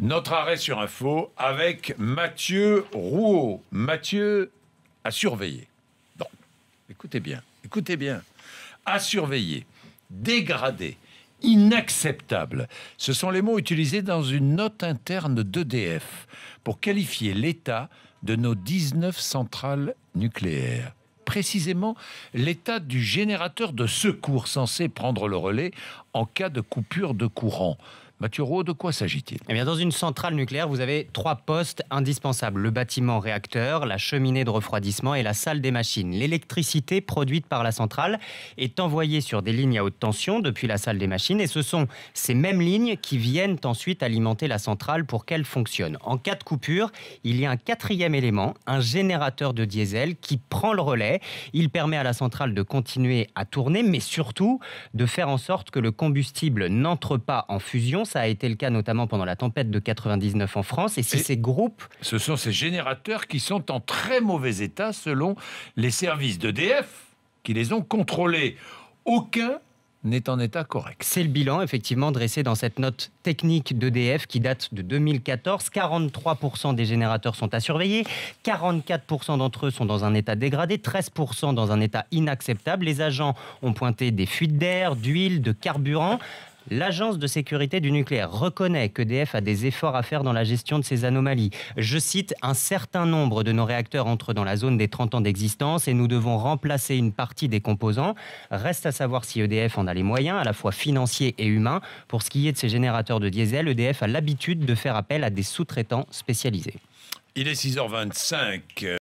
Notre arrêt sur info avec Mathieu Rouault. Mathieu à surveiller. Bon, écoutez bien, écoutez bien. À surveiller, dégradé, inacceptable. Ce sont les mots utilisés dans une note interne d'EDF pour qualifier l'état de nos 19 centrales nucléaires précisément l'état du générateur de secours censé prendre le relais en cas de coupure de courant. Mathuro, de quoi s'agit-il eh bien, Dans une centrale nucléaire, vous avez trois postes indispensables. Le bâtiment réacteur, la cheminée de refroidissement et la salle des machines. L'électricité produite par la centrale est envoyée sur des lignes à haute tension depuis la salle des machines et ce sont ces mêmes lignes qui viennent ensuite alimenter la centrale pour qu'elle fonctionne. En cas de coupure, il y a un quatrième élément, un générateur de diesel qui prend le relais. Il permet à la centrale de continuer à tourner mais surtout de faire en sorte que le combustible n'entre pas en fusion ça a été le cas notamment pendant la tempête de 99 en France. Et si ces groupes... Ce sont ces générateurs qui sont en très mauvais état selon les services d'EDF qui les ont contrôlés. Aucun n'est en état correct. C'est le bilan effectivement dressé dans cette note technique d'EDF qui date de 2014. 43% des générateurs sont à surveiller, 44% d'entre eux sont dans un état dégradé, 13% dans un état inacceptable. Les agents ont pointé des fuites d'air, d'huile, de carburant. L'Agence de sécurité du nucléaire reconnaît qu'EDF a des efforts à faire dans la gestion de ces anomalies. Je cite, un certain nombre de nos réacteurs entrent dans la zone des 30 ans d'existence et nous devons remplacer une partie des composants. Reste à savoir si EDF en a les moyens, à la fois financiers et humains. Pour ce qui est de ces générateurs de diesel, EDF a l'habitude de faire appel à des sous-traitants spécialisés. Il est 6h25.